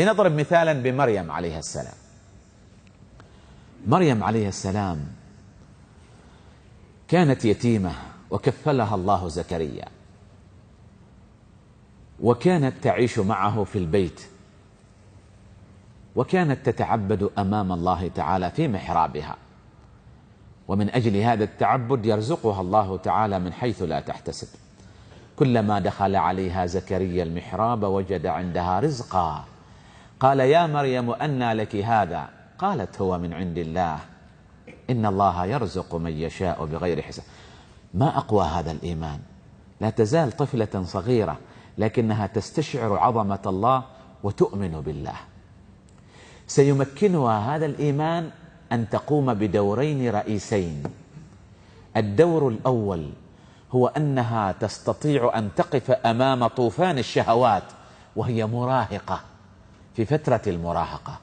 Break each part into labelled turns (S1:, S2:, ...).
S1: لنضرب مثالا بمريم عليها السلام مريم عليها السلام كانت يتيمة وكفلها الله زكريا وكانت تعيش معه في البيت وكانت تتعبد أمام الله تعالى في محرابها ومن أجل هذا التعبد يرزقها الله تعالى من حيث لا تحتسب كلما دخل عليها زكريا المحراب وجد عندها رزقا قال يا مريم أنى لك هذا قالت هو من عند الله إن الله يرزق من يشاء بغير حساب ما أقوى هذا الإيمان لا تزال طفلة صغيرة لكنها تستشعر عظمة الله وتؤمن بالله سيمكنها هذا الإيمان أن تقوم بدورين رئيسين الدور الأول هو أنها تستطيع أن تقف أمام طوفان الشهوات وهي مراهقة في فترة المراهقة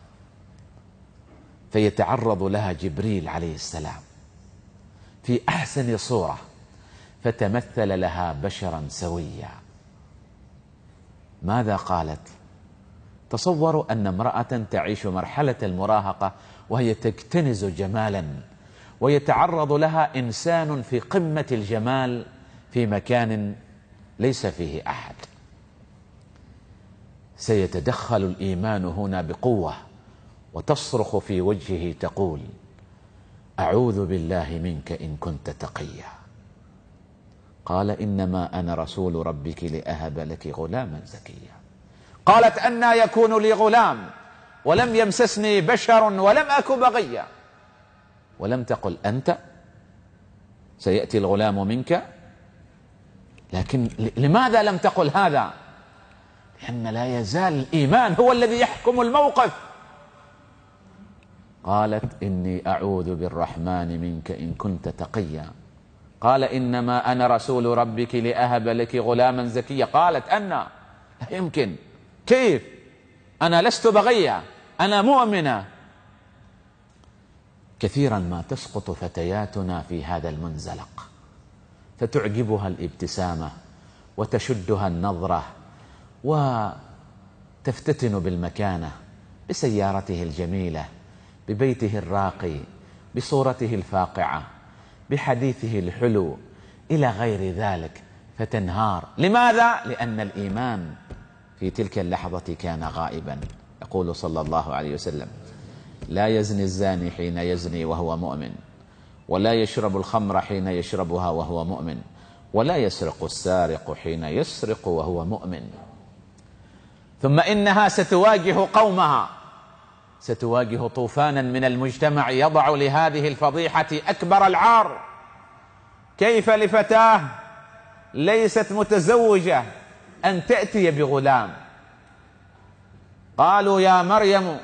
S1: فيتعرض لها جبريل عليه السلام في أحسن صورة فتمثل لها بشرا سويا ماذا قالت؟ تصوروا أن امرأة تعيش مرحلة المراهقة وهي تكتنز جمالا ويتعرض لها إنسان في قمة الجمال في مكان ليس فيه أحد سيتدخل الإيمان هنا بقوة وتصرخ في وجهه تقول أعوذ بالله منك إن كنت تقيا قال إنما أنا رسول ربك لأهب لك غلاما زكيا قالت أنا يكون لي غلام ولم يمسسني بشر ولم أك بغيا ولم تقل أنت سيأتي الغلام منك لكن لماذا لم تقل هذا؟ لأن لا يزال الإيمان هو الذي يحكم الموقف قالت إني أعوذ بالرحمن منك إن كنت تقيا قال إنما أنا رسول ربك لأهب لك غلاما زكيا قالت أنا لا يمكن كيف أنا لست بغية أنا مؤمنة كثيرا ما تسقط فتياتنا في هذا المنزلق فتعجبها الابتسامة وتشدها النظرة وتفتتن بالمكانه بسيارته الجميله ببيته الراقي بصورته الفاقعه بحديثه الحلو الى غير ذلك فتنهار لماذا لان الايمان في تلك اللحظه كان غائبا يقول صلى الله عليه وسلم لا يزني الزاني حين يزني وهو مؤمن ولا يشرب الخمر حين يشربها وهو مؤمن ولا يسرق السارق حين يسرق وهو مؤمن ثم إنها ستواجه قومها ستواجه طوفانا من المجتمع يضع لهذه الفضيحة أكبر العار كيف لفتاة ليست متزوجة أن تأتي بغلام قالوا يا مريم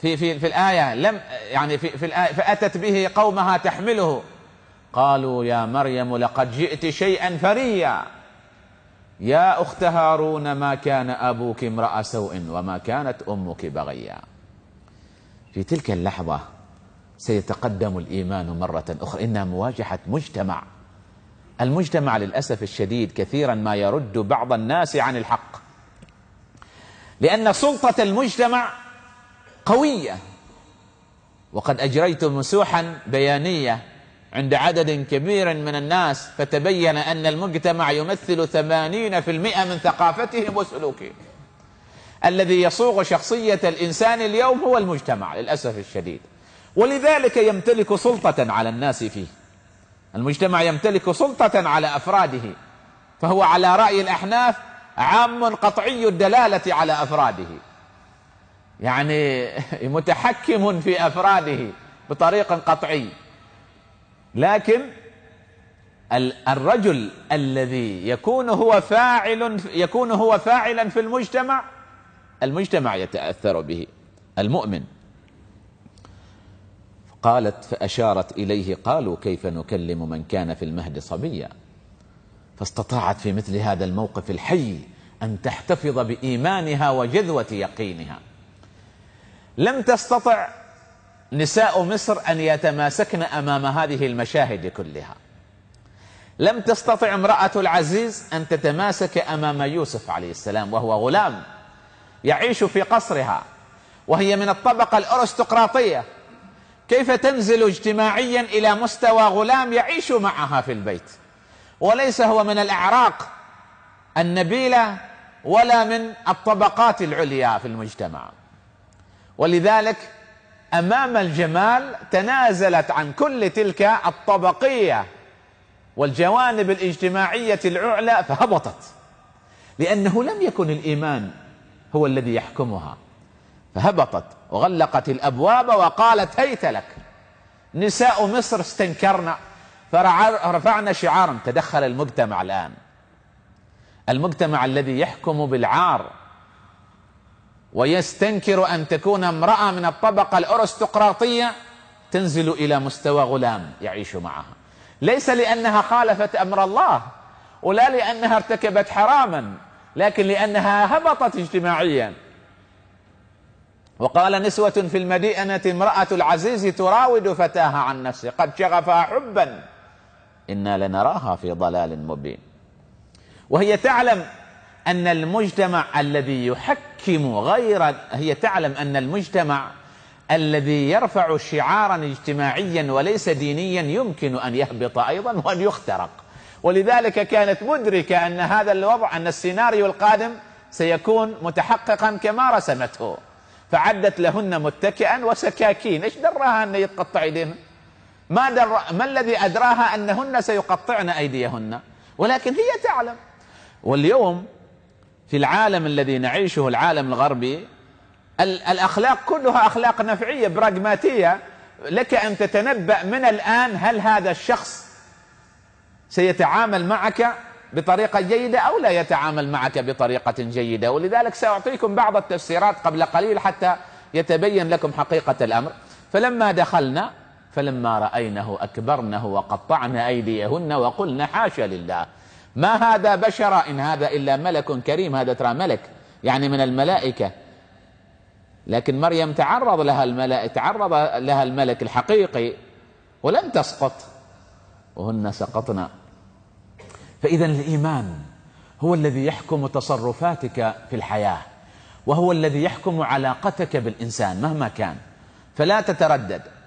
S1: في في في الآية لم يعني في في الآية فأتت به قومها تحمله قالوا يا مريم لقد جئت شيئا فريا يا أخت هارون ما كان أبوك امرأ سوء وما كانت أمك بغيا في تلك اللحظة سيتقدم الإيمان مرة أخرى إنها مواجهة مجتمع المجتمع للأسف الشديد كثيرا ما يرد بعض الناس عن الحق لأن سلطة المجتمع قوية وقد أجريت مسوحا بيانية عند عدد كبير من الناس فتبين أن المجتمع يمثل ثمانين في المئة من ثقافتهم وسلوكهم الذي يصوغ شخصية الإنسان اليوم هو المجتمع للأسف الشديد ولذلك يمتلك سلطة على الناس فيه المجتمع يمتلك سلطة على أفراده فهو على رأي الأحناف عام قطعي الدلالة على أفراده يعني متحكم في أفراده بطريق قطعي لكن الرجل الذي يكون هو فاعل يكون هو فاعلا في المجتمع المجتمع يتأثر به المؤمن قالت فأشارت إليه قالوا كيف نكلم من كان في المهد صبيا فاستطاعت في مثل هذا الموقف الحي أن تحتفظ بإيمانها وجذوة يقينها لم تستطع نساء مصر أن يتماسكن أمام هذه المشاهد كلها لم تستطع امرأة العزيز أن تتماسك أمام يوسف عليه السلام وهو غلام يعيش في قصرها وهي من الطبقة الأرستقراطية كيف تنزل اجتماعيا إلى مستوى غلام يعيش معها في البيت وليس هو من الأعراق النبيلة ولا من الطبقات العليا في المجتمع ولذلك أمام الجمال تنازلت عن كل تلك الطبقية والجوانب الاجتماعية العلى فهبطت لأنه لم يكن الإيمان هو الذي يحكمها فهبطت وغلقت الأبواب وقالت هيت لك نساء مصر استنكرنا فرفعنا شعارا تدخل المجتمع الآن المجتمع الذي يحكم بالعار ويستنكر أن تكون امرأة من الطبقة الأرستقراطية تنزل إلى مستوى غلام يعيش معها ليس لأنها خالفت أمر الله ولا لأنها ارتكبت حراما لكن لأنها هبطت اجتماعيا وقال نسوة في المدينة امرأة العزيز تراود فتاها عن نفسه قد شغفها حبا إنا لنراها في ضلال مبين وهي تعلم أن المجتمع الذي يحكم غير هي تعلم أن المجتمع الذي يرفع شعارا اجتماعيا وليس دينيا يمكن أن يهبط أيضا وأن يخترق ولذلك كانت مدركة أن هذا الوضع أن السيناريو القادم سيكون متحققا كما رسمته فعدت لهن متكئا وسكاكين ايش دراها أن يتقطع ايديهن ما, در... ما الذي أدراها أنهن سيقطعن أيديهن ولكن هي تعلم واليوم في العالم الذي نعيشه العالم الغربي الأخلاق كلها أخلاق نفعية براغماتية لك أن تتنبأ من الآن هل هذا الشخص سيتعامل معك بطريقة جيدة أو لا يتعامل معك بطريقة جيدة ولذلك سأعطيكم بعض التفسيرات قبل قليل حتى يتبين لكم حقيقة الأمر فلما دخلنا فلما رأينه أكبرنه وقطعنا أيديهن وقلنا حاشا لله ما هذا بشر إن هذا إلا ملك كريم هذا ترى ملك يعني من الملائكة لكن مريم تعرض لها الملائكة تعرض لها الملك الحقيقي ولم تسقط وهن سقطنا فإذا الإيمان هو الذي يحكم تصرفاتك في الحياة وهو الذي يحكم علاقتك بالإنسان مهما كان فلا تتردد